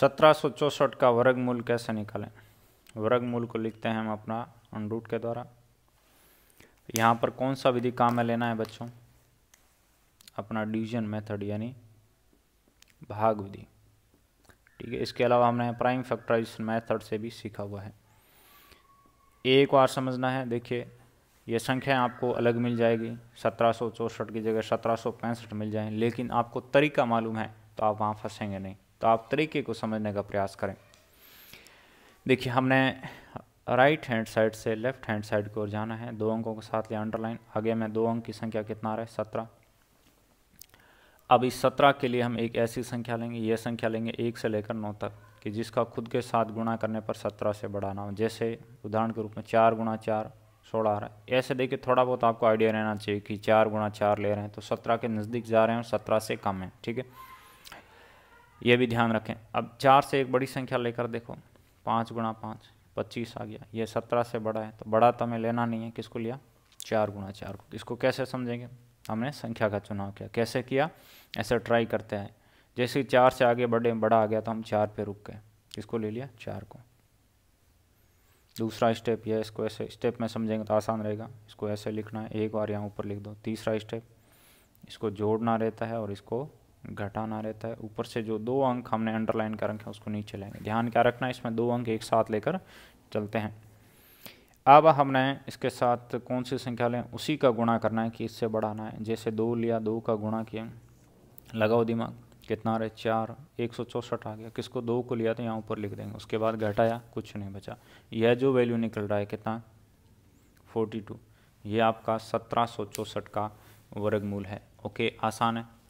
सत्रह का वर्गमूल कैसे निकालें वर्गमूल को लिखते हैं हम अपना अनरूट के द्वारा यहाँ पर कौन सा विधि काम में लेना है बच्चों अपना डिवीजन मेथड यानी भाग विधि ठीक है इसके अलावा हमने प्राइम फैक्टराइजेशन मेथड से भी सीखा हुआ है एक बार समझना है देखिए ये संख्या आपको अलग मिल जाएगी सत्रह की जगह सत्रह मिल जाए लेकिन आपको तरीका मालूम है तो आप वहाँ फंसेंगे नहीं तो आप तरीके को समझने का प्रयास करें देखिए हमने राइट हैंड साइड से लेफ्ट हैंड साइड की ओर जाना है दो अंकों के साथ लिया अंडरलाइन आगे में दो अंक की संख्या कितना आ रहा है सत्रह अब इस सत्रह के लिए हम एक ऐसी संख्या लेंगे ये संख्या लेंगे एक से लेकर नौ तक कि जिसका खुद के साथ गुणा करने पर सत्रह से बड़ा ना हो जैसे उदाहरण के रूप में चार गुणा चार सोलह आ रहा है ऐसे देखिए थोड़ा बहुत आपको आइडिया रहना चाहिए कि चार गुणा चार ले रहे हैं तो सत्रह के नज़दीक जा रहे हैं और सत्रह से कम है ठीक है ये भी ध्यान रखें अब चार से एक बड़ी संख्या लेकर देखो पाँच गुणा पाँच पच्चीस आ गया ये सत्रह से बड़ा है तो बड़ा तो हमें लेना नहीं है किसको लिया चार गुणा चार को इसको कैसे समझेंगे हमने संख्या का चुनाव किया कैसे किया ऐसे ट्राई करते हैं जैसे चार से आगे बढ़े बड़ा आ गया तो हम चार पे रुक गए इसको ले लिया चार को दूसरा स्टेप यह इसको ऐसे स्टेप में समझेंगे तो आसान रहेगा इसको ऐसे लिखना है एक बार यहाँ ऊपर लिख दो तीसरा स्टेप इसको जोड़ना रहता है और इसको घटाना रहता है ऊपर से जो दो अंक हमने अंडरलाइन कर रखे हैं उसको नीचे लाएंगे ध्यान क्या रखना है इसमें दो अंक एक साथ लेकर चलते हैं अब हमने इसके साथ कौन सी संख्या लें उसी का गुणा करना है कि इससे बढ़ाना है जैसे दो लिया दो का गुणा किया लगाओ दिमाग कितना रहे चार एक सौ चौंसठ आ गया किसको दो को लिया तो यहाँ ऊपर लिख देंगे उसके बाद घटाया कुछ नहीं बचा यह जो वैल्यू निकल रहा है कितना फोर्टी टू ये आपका सत्रह सौ चौंसठ का वर्गमूल है ओके आसान है